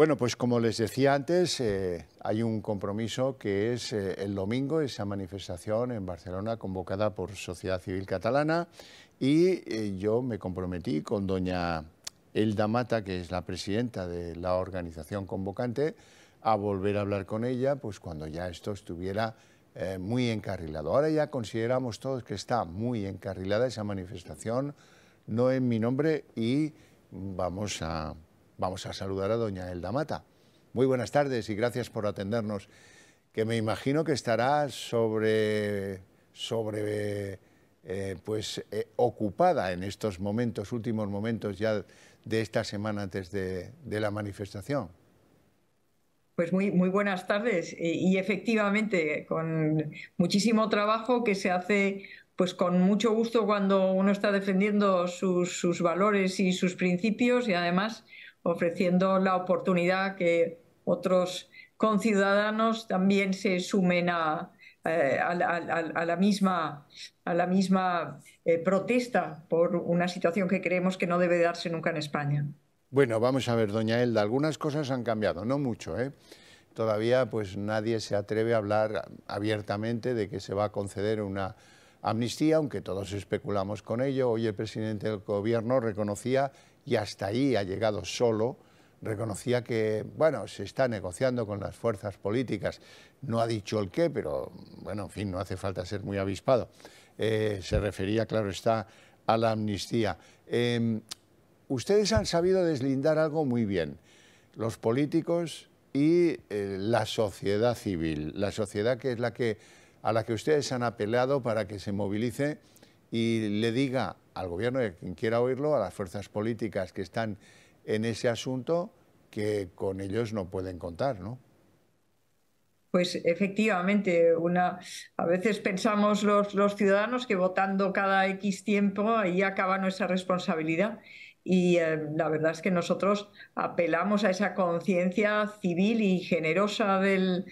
Bueno, pues como les decía antes, eh, hay un compromiso que es eh, el domingo, esa manifestación en Barcelona convocada por Sociedad Civil Catalana y eh, yo me comprometí con doña Elda Mata, que es la presidenta de la organización convocante, a volver a hablar con ella pues cuando ya esto estuviera muy encarrilado. Ahora ya consideramos todos que está muy encarrilada esa manifestación, no en mi nombre y vamos a Vamos a saludar a doña Elda Mata. Muy buenas tardes y gracias por atendernos, que me imagino que estará sobre, sobre eh, pues, eh, ocupada en estos momentos, últimos momentos ya de esta semana antes de, la manifestación. Pues muy, muy, buenas tardes. Y, efectivamente, con muchísimo trabajo que se hace pues con mucho gusto cuando uno está defendiendo sus valores y sus principios y además ofreciendo la oportunidad que otros conciudadanos también se sumen a, eh, a, la misma, a la misma eh, protesta por una situación que creemos que no debe darse nunca en España. Bueno, vamos a ver, doña Elda, algunas cosas han cambiado, no mucho, ¿eh? Todavía pues nadie se atreve a hablar abiertamente de que se va a conceder una amnistía, aunque todos especulamos con ello. Hoy el presidente del gobierno reconocía y hasta ahí ha llegado solo, reconocía que, bueno, se está negociando con las fuerzas políticas. No ha dicho el qué, pero, bueno, en fin, no hace falta ser muy avispado. Eh, se refería, claro está, a la amnistía. Em, ustedes han sabido deslindar algo muy bien, los políticos y eh, la sociedad civil, la sociedad que es la que, a la que ustedes han apelado para que se movilice y le diga al gobierno y a quien quiera oírlo, a las fuerzas políticas que están en ese asunto, que con ellos no pueden contar, ¿no? Pues efectivamente, una, a veces pensamos los, ciudadanos que votando cada X tiempo ahí acaba nuestra responsabilidad. Y eh, la verdad es que nosotros apelamos a esa conciencia civil y generosa del,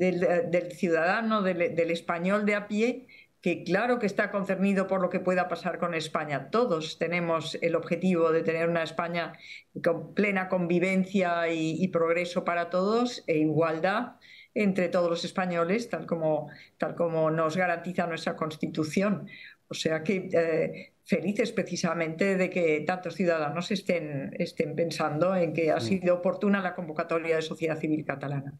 eh, ciudadano, del, español de a pie, que claro que está concernido por lo que pueda pasar con España. Todos tenemos el objetivo de tener una España con plena convivencia y, progreso para todos e igualdad entre todos los españoles, tal como, tal como nos garantiza nuestra Constitución. O sea que eh, felices precisamente de que tantos ciudadanos estén, estén pensando en que ha mm. sido oportuna la convocatoria de sociedad civil catalana.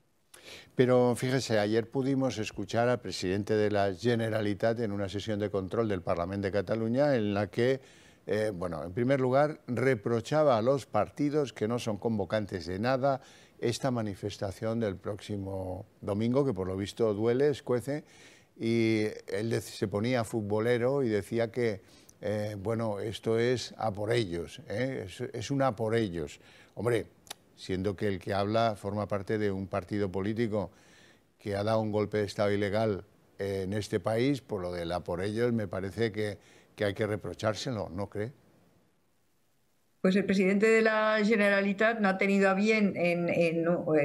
Pero fíjese, ayer pudimos escuchar al presidente de la Generalitat en una sesión de control del Parlamento de Cataluña en la que, eh, bueno, en primer lugar, reprochaba a los partidos que no son convocantes de nada esta manifestación del próximo domingo, que por lo visto duele, escuece, y él se ponía futbolero y decía que, eh, bueno, esto es a por ellos, ¿eh? es, es una por ellos. Hombre, siendo que el que habla forma parte de un partido político que ha dado un golpe de Estado ilegal en este país, por lo de la por ellos, me parece que, hay que reprochárselo, ¿no cree? Pues el presidente de la Generalitat no ha tenido a bien en,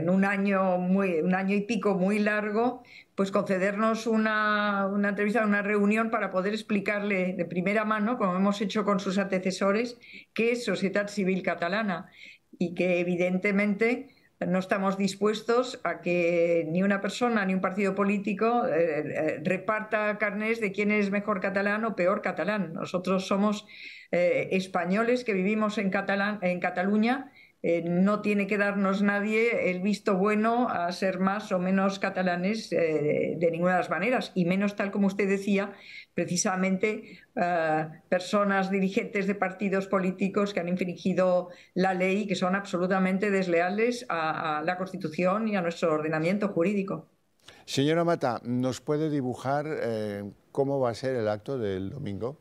un, año muy, un año y pico muy largo, pues concedernos una, una, entrevista, una reunión para poder explicarle de primera mano, como hemos hecho con sus antecesores, qué es sociedad civil catalana y que evidentemente no estamos dispuestos a que ni una persona ni un partido político eh, eh, reparta carnes de quién es mejor catalán o peor catalán. Nosotros somos eh, españoles que vivimos en, catalán en Cataluña eh, no tiene que darnos nadie el visto bueno a ser más o menos catalanes eh, de ninguna de las maneras, y menos tal como usted decía, precisamente eh, personas dirigentes de partidos políticos que han infringido la ley, y que son absolutamente desleales a, a la Constitución y a nuestro ordenamiento jurídico. Señora Mata, ¿nos puede dibujar cómo va a ser el acto del domingo?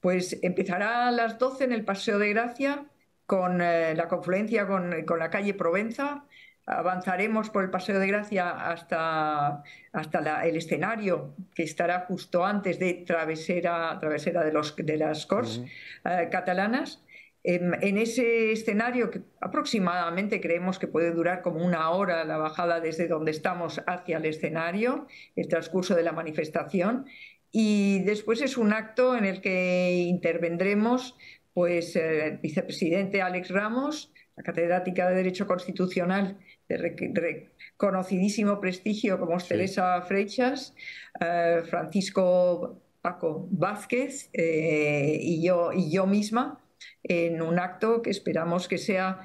Pues empezará a las 12 en el Paseo de Gracia, con eh, la confluencia con, la calle Provenza. Avanzaremos por el Paseo de Gracia hasta, hasta el escenario que estará justo antes de Travesera, travesera de, los, de las Corts eh, catalanas. En, en, ese escenario, que aproximadamente creemos que puede durar como una hora la bajada desde donde estamos hacia el escenario, el transcurso de la manifestación, y después es un acto en el que intervendremos pues el eh, vicepresidente Alex Ramos, la catedrática de Derecho Constitucional de reconocidísimo prestigio como Celesa Frechas, eh, Francisco Paco Vázquez eh, y, yo, y yo misma en un acto que esperamos que sea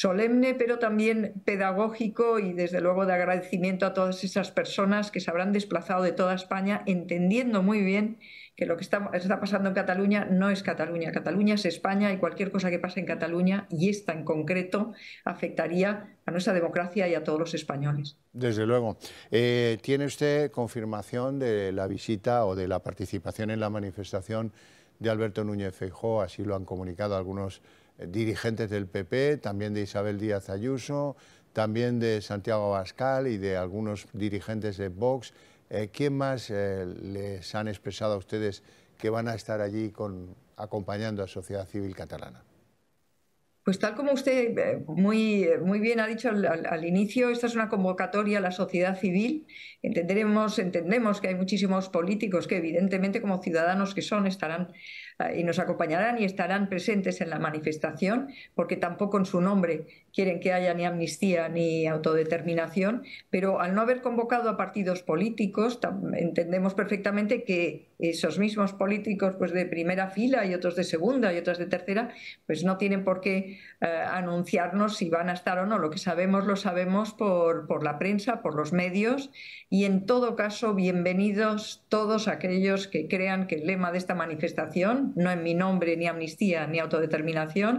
solemne, pero también pedagógico y desde luego de agradecimiento a todas esas personas que se habrán desplazado de toda España, entendiendo muy bien que lo que está, pasando en Cataluña no es Cataluña. Cataluña es España y cualquier cosa que pase en Cataluña, y esta en concreto, afectaría a nuestra democracia y a todos los españoles. Desde luego. Eh, ¿Tiene usted confirmación de la visita o de la participación en la manifestación de Alberto Núñez Feijóo? Así lo han comunicado algunos eh, dirigentes del PP, también de Isabel Díaz Ayuso, también de Santiago Bascal y de algunos dirigentes de Vox. ¿Qué eh, ¿Quién más eh, les han expresado a ustedes que van a estar allí acompañando a sociedad civil catalana? Pues tal como usted muy, muy bien ha dicho al, inicio, esta es una convocatoria a la sociedad civil. Entenderemos, entendemos que hay muchísimos políticos que evidentemente como ciudadanos que son estarán y nos acompañarán y estarán presentes en la manifestación, porque tampoco en su nombre quieren que haya ni amnistía ni autodeterminación, pero al no haber convocado a partidos políticos, entendemos perfectamente que esos mismos políticos pues de primera fila y otros de segunda y otros de tercera, pues no tienen por qué eh, anunciarnos si van a estar o no. Lo que sabemos lo sabemos por, por la prensa, por los medios y en todo caso bienvenidos todos aquellos que crean que el lema de esta manifestación no en mi nombre ni amnistía ni autodeterminación,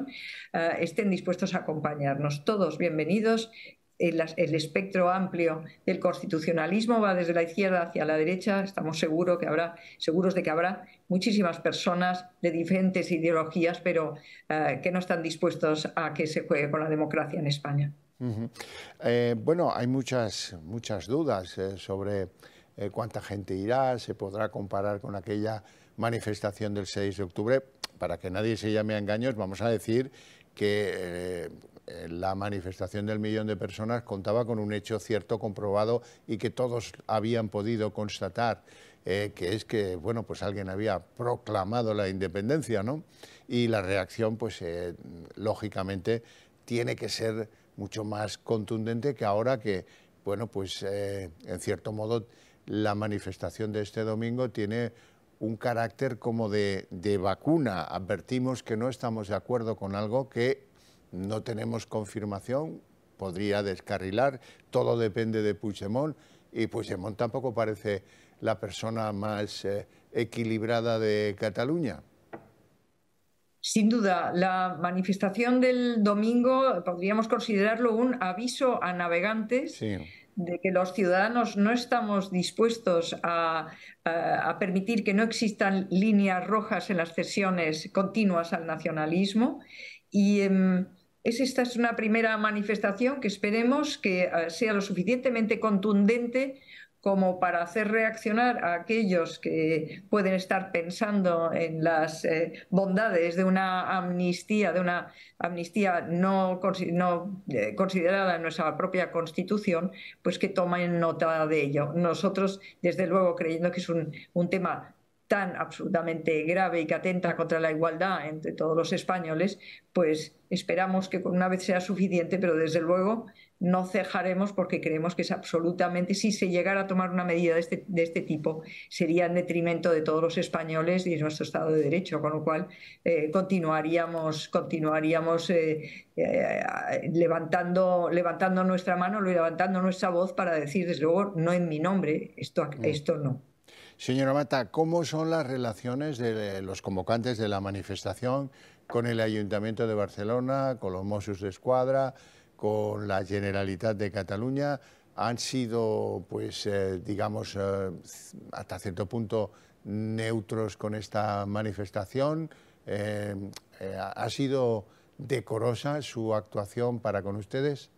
eh, estén dispuestos a acompañarnos. Todos bienvenidos. Eh, el, espectro amplio del constitucionalismo va desde la izquierda hacia la derecha. Estamos que habrá, seguros de que habrá muchísimas personas de diferentes ideologías, pero eh, que no están dispuestos a que se juegue con la democracia en España. bueno, hay muchas, muchas dudas sobre cuánta gente irá, se podrá comparar con aquella manifestación del 6 de octubre, para que nadie se llame a engaños, vamos a decir que eh, eh, la manifestación del millón de personas contaba con un hecho cierto, comprobado y que todos habían podido constatar, eh, que es que bueno, pues alguien había proclamado la independencia, ¿no? Y la reacción, pues lógicamente, tiene que ser mucho más contundente que ahora que, bueno, pues en cierto modo la manifestación de este domingo tiene un carácter como de, vacuna. Advertimos que no estamos de acuerdo con algo que no tenemos confirmación, podría descarrilar, todo depende de Puigdemont y Puigdemont tampoco parece la persona más eh, equilibrada de Cataluña. Sin duda, la manifestación del domingo podríamos considerarlo un aviso a navegantes sí de que los ciudadanos no estamos dispuestos a, permitir que no existan líneas rojas en las cesiones continuas al nacionalismo. Y em, esta es una primera manifestación que esperemos que eh, sea lo suficientemente contundente como para hacer reaccionar a aquellos que pueden estar pensando en las eh, bondades de una amnistía, de una amnistía no, eh, considerada en nuestra propia Constitución, pues que tomen nota de ello. Nosotros, desde luego, creyendo que es un, un tema tan absolutamente grave y que atenta contra la igualdad entre todos los españoles, pues esperamos que una vez sea suficiente, pero desde luego no cejaremos porque creemos que es absolutamente, si se llegara a tomar una medida este, de este, tipo, sería en detrimento de todos los españoles y de nuestro Estado de Derecho, con lo cual eh, continuaríamos, continuaríamos eh, eh, levantando, levantando nuestra mano, levantando nuestra voz para decir, desde luego, no en mi nombre, esto, mm. esto no. Señora Mata, ¿cómo son las relaciones de los convocantes de la manifestación con el Ayuntamiento de Barcelona, con los Mossos de Escuadra? con la Generalitat de Cataluña han sido, pues, eh, digamos, eh, hasta cierto punto neutros con esta manifestación. Eh, ¿Ha sido decorosa su actuación para con ustedes?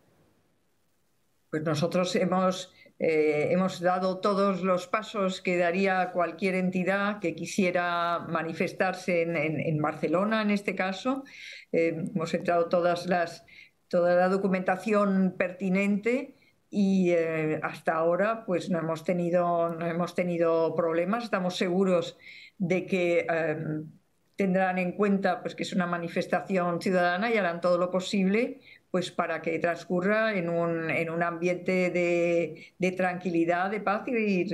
Pues nosotros hemos, hemos dado todos los pasos que daría cualquier entidad que quisiera manifestarse en, en, en Barcelona, en este caso. hemos entrado todas las toda la documentación pertinente y eh, hasta ahora pues no hemos tenido problemas estamos seguros de que em, tendrán en cuenta pues que es una manifestación ciudadana y harán todo lo posible pues para que transcurra en un, ambiente de, tranquilidad, de paz y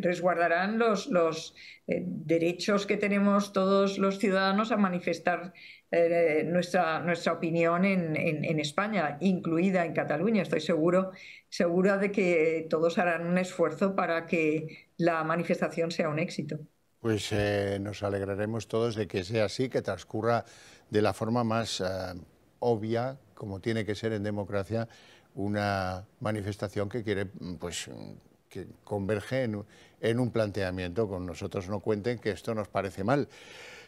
resguardarán los, los eh, derechos que tenemos todos los ciudadanos a manifestar eh, nuestra, nuestra opinión en, España, incluida en Cataluña. Estoy seguro, segura de que todos harán un esfuerzo para que la manifestación sea un éxito. Pues eh, nos alegraremos todos de que sea así, que transcurra de la forma más obvia, como tiene que ser en democracia, una manifestación que quiere, mm, pues, mm, que converge en, un planteamiento. Con nosotros no cuenten que esto nos parece mal.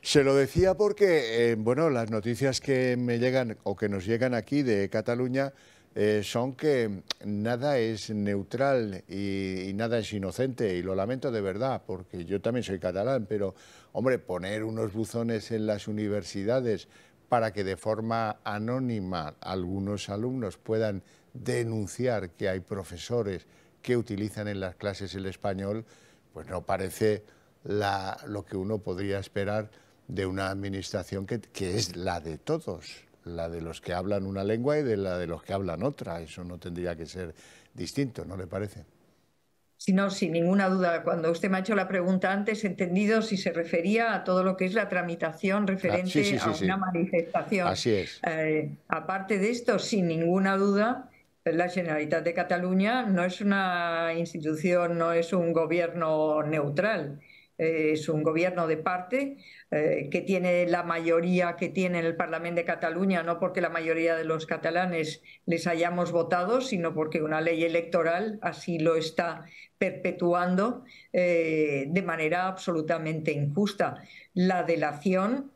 Se lo decía porque, eh, bueno, las noticias que me llegan o que nos llegan aquí de Cataluña eh, son que nada es neutral y, y, nada es inocente y lo lamento de verdad porque yo también soy catalán, pero hombre, poner unos buzones en las universidades para que de forma anónima algunos alumnos puedan denunciar que hay profesores que utilizan en las clases el español, pues no parece la, lo que uno podría esperar de una administración que, que es la de todos, la de los que hablan una lengua y de la de los que hablan otra. Eso no tendría que ser distinto, ¿no le parece? sino sin ninguna duda, cuando usted me ha hecho la pregunta antes, he entendido si se refería a todo lo que es la tramitación ah, referente a una manifestación. Así es. Eh, aparte de esto, sin ninguna duda, la Generalitat de Cataluña no es una institución, no es un gobierno neutral. Eh, es un gobierno de parte eh, que tiene la mayoría que tiene en el Parlamento de Cataluña, no porque la mayoría de los catalanes les hayamos votado, sino porque una ley electoral así lo está perpetuando eh, de manera absolutamente injusta. La delación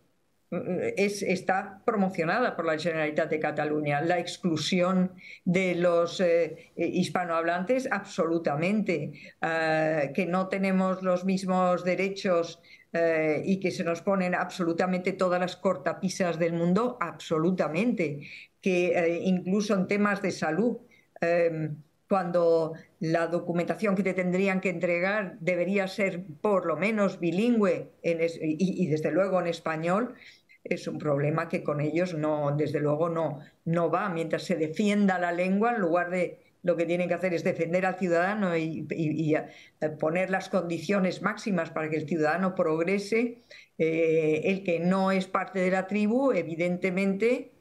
es, está promocionada por la Generalitat de Cataluña. La exclusión de los eh, eh, hispanohablantes, absolutamente. Eh, que no tenemos los mismos derechos y que se nos ponen absolutamente todas las cortapisas del mundo, absolutamente. Que incluso en temas de salud. Em, cuando la documentación que te tendrían que entregar debería ser por lo menos bilingüe y, desde luego en español, es un problema que con ellos no, desde luego no, no va. Mientras se defienda la lengua, en lugar de lo que tienen que hacer es defender al ciudadano y, eh, poner las condiciones máximas para que el ciudadano progrese, eh, el que no es parte de la tribu, evidentemente,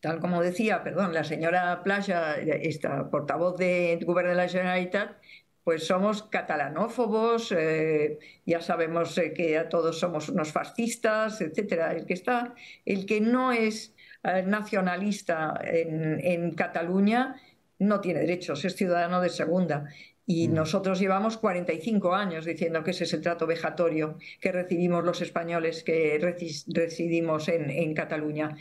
tal como decía, perdón, la señora Playa, eh, esta portavoz de Gobierno de la Generalitat, pues somos catalanófobos, eh, ya sabemos eh, que a todos somos unos fascistas, etcétera. El que está, el que no es eh, nacionalista en, Cataluña no tiene derechos, es ciudadano de segunda. Y mm. nosotros llevamos 45 años diciendo que ese es el trato vejatorio que recibimos los españoles que residimos en, en Cataluña.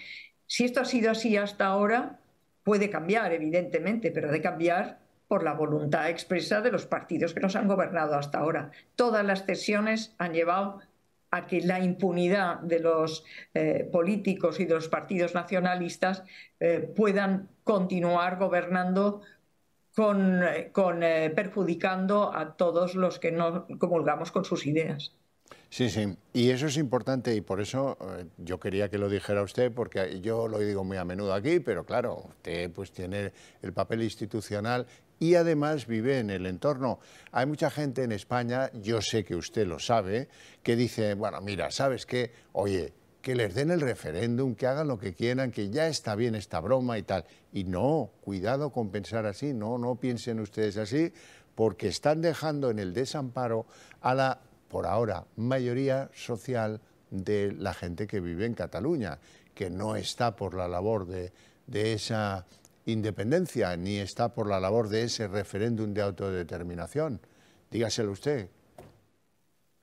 Si esto ha sido así hasta ahora, puede cambiar, evidentemente, pero de cambiar por la voluntad expresa de los partidos que nos han gobernado hasta ahora. Todas las cesiones han llevado a que la impunidad de los eh, políticos y de los partidos nacionalistas eh, puedan continuar gobernando con, eh, perjudicando a todos los que no comulgamos con sus ideas. Sí, sí, y eso es importante y por eso eh, yo quería que lo dijera usted, porque yo lo digo muy a menudo aquí, pero claro, usted pues tiene el papel institucional y además vive en el entorno. Hay mucha gente en España, yo sé que usted lo sabe, que dice, bueno, mira, ¿sabes qué? Oye, que les den el referéndum, que hagan lo que quieran, que ya está bien esta broma y tal. Y no, cuidado con pensar así, no, no piensen ustedes así, porque están dejando en el desamparo a la por ahora, mayoría social de la gente que vive en Cataluña, que no está por la labor de, esa independencia, ni está por la labor de ese referéndum de autodeterminación. Dígaselo usted,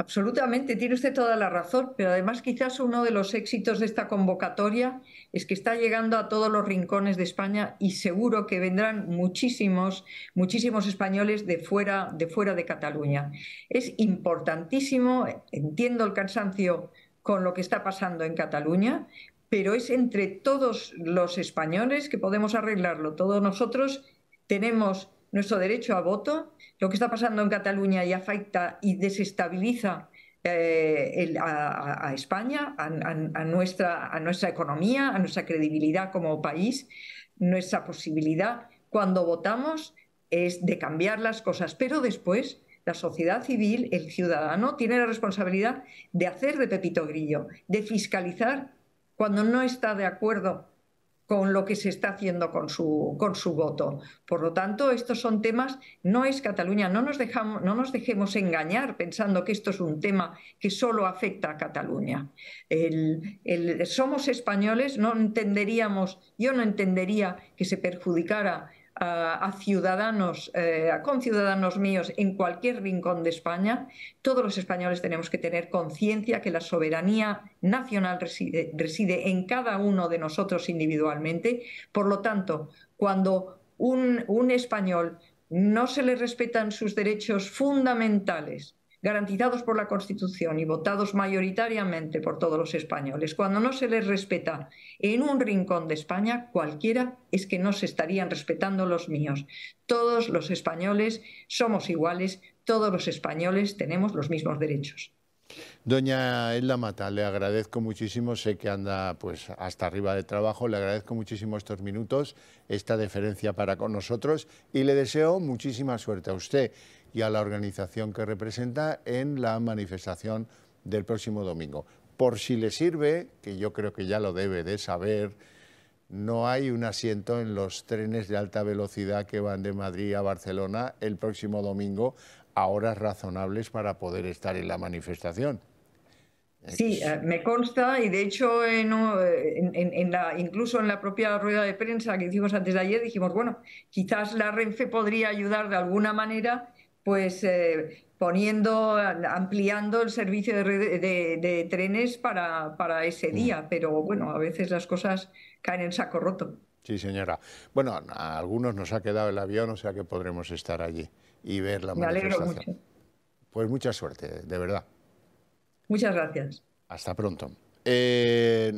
Absolutamente, tiene usted toda la razón, pero además quizás uno de los éxitos de esta convocatoria es que está llegando a todos los rincones de España y seguro que vendrán muchísimos, muchísimos españoles de fuera, de fuera de Cataluña. Es importantísimo, entiendo el cansancio con lo que está pasando en Cataluña, pero es entre todos los españoles que podemos arreglarlo. Todos nosotros tenemos nuestro derecho a voto, lo que está pasando en Cataluña y afecta y desestabiliza eh, a, España, a, nuestra, a nuestra economía, a nuestra credibilidad como país, nuestra posibilidad cuando votamos es de cambiar las cosas, pero después la sociedad civil, el ciudadano, tiene la responsabilidad de hacer de Pepito Grillo, de fiscalizar cuando no está de acuerdo con lo que se está haciendo con su, voto. Por lo tanto, estos son temas, no es Cataluña, no nos, no nos dejemos engañar pensando que esto es un tema que solo afecta a Cataluña. somos españoles, no entenderíamos, yo no entendería que se perjudicara a, ciudadanos, eh, a conciudadanos míos en cualquier rincón de España, todos los españoles tenemos que tener conciencia que la soberanía nacional reside, en cada uno de nosotros individualmente. Por lo tanto, cuando un, un español no se le respetan sus derechos fundamentales garantizados por la Constitución y votados mayoritariamente por todos los españoles, cuando no se les respeta en un rincón de España, cualquiera es que no se estarían respetando los míos. Todos los españoles somos iguales, todos los españoles tenemos los mismos derechos. Doña Elda Mata, le agradezco muchísimo, sé que anda pues hasta arriba de trabajo, le agradezco muchísimo estos minutos, esta deferencia para con nosotros y le deseo muchísima suerte a usted y a la organización que representa en la manifestación del próximo domingo. Por si le sirve, que yo creo que ya lo debe de saber, no hay un asiento en los trenes de alta velocidad que van de Madrid a Barcelona el próximo domingo a horas razonables para poder estar en la manifestación. Sí, eh, me consta y de hecho eh, eh, en, la, incluso en la propia rueda de prensa que hicimos antes de ayer dijimos, bueno, quizás la Renfe podría ayudar de alguna manera pues eh, poniendo, ampliando el servicio de, trenes para, ese día, pero bueno, a veces las cosas caen en saco roto. Sí, señora. Bueno, a algunos nos ha quedado el avión, o sea que podremos estar allí y ver la Me Alegro mucho. Pues mucha suerte, de verdad. Muchas gracias. Hasta pronto. Eh,